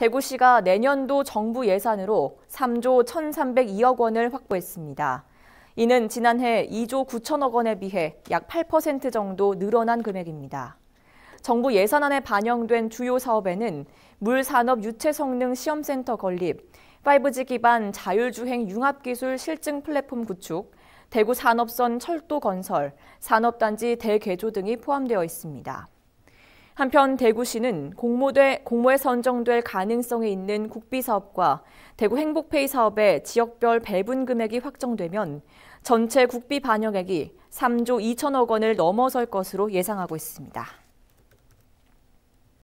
대구시가 내년도 정부 예산으로 3조 1,302억 원을 확보했습니다. 이는 지난해 2조 9천억 원에 비해 약 8% 정도 늘어난 금액입니다. 정부 예산안에 반영된 주요 사업에는 물산업 유체성능 시험센터 건립, 5G 기반 자율주행 융합기술 실증 플랫폼 구축, 대구 산업선 철도 건설, 산업단지 대개조 등이 포함되어 있습니다. 한편 대구시는 공모돼, 공모에 선정될 가능성이 있는 국비 사업과 대구 행복페이 사업의 지역별 배분 금액이 확정되면 전체 국비 반영액이 3조 2천억 원을 넘어설 것으로 예상하고 있습니다.